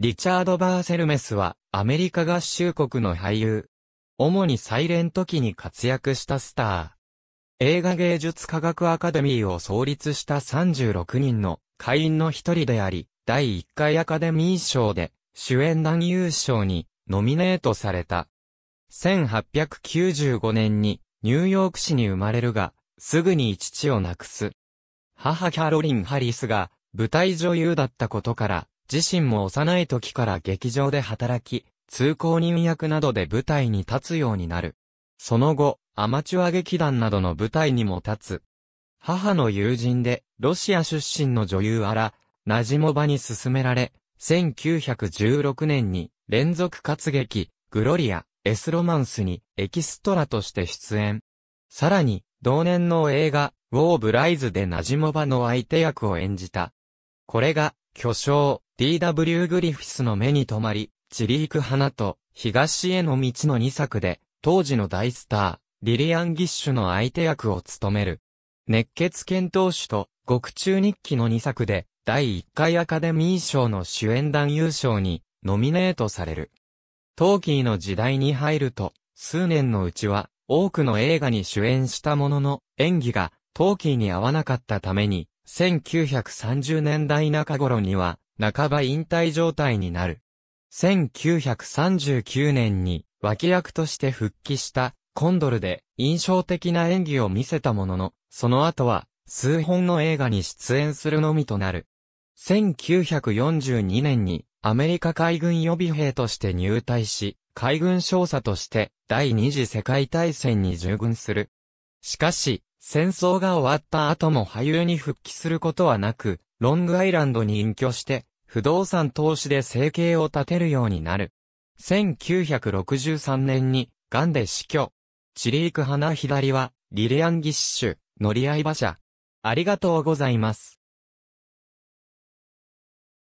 リチャード・バーセルメスは、アメリカ合衆国の俳優。主にサイレント期に活躍したスター。映画芸術科学アカデミーを創立した36人の会員の一人であり、第1回アカデミー賞で主演男優賞にノミネートされた。1895年にニューヨーク市に生まれるが、すぐに父を亡くす。母キャロリン・ハリスが舞台女優だったことから、自身も幼い時から劇場で働き、通行人役などで舞台に立つようになる。その後、アマチュア劇団などの舞台にも立つ。母の友人で、ロシア出身の女優アラ、ナジモバに勧められ、1916年に連続活劇、グロリア、エスロマンスにエキストラとして出演。さらに、同年の映画、ウォーブライズでナジモバの相手役を演じた。これが、巨匠、D.W. グリフィスの目に留まり、チリーク花と東への道の2作で、当時の大スター、リリアン・ギッシュの相手役を務める。熱血検討手と獄中日記の2作で、第1回アカデミー賞の主演男優賞にノミネートされる。トーキーの時代に入ると、数年のうちは多くの映画に主演したものの、演技がトーキーに合わなかったために、1930年代中頃には半ば引退状態になる。1939年に脇役として復帰したコンドルで印象的な演技を見せたものの、その後は数本の映画に出演するのみとなる。1942年にアメリカ海軍予備兵として入隊し、海軍少佐として第二次世界大戦に従軍する。しかし、戦争が終わった後も俳優に復帰することはなく、ロングアイランドに隠居して、不動産投資で生計を立てるようになる。1963年に、ガンで死去。チリーク花左は、リリアンギッシュ、乗り合い馬車。ありがとうございます。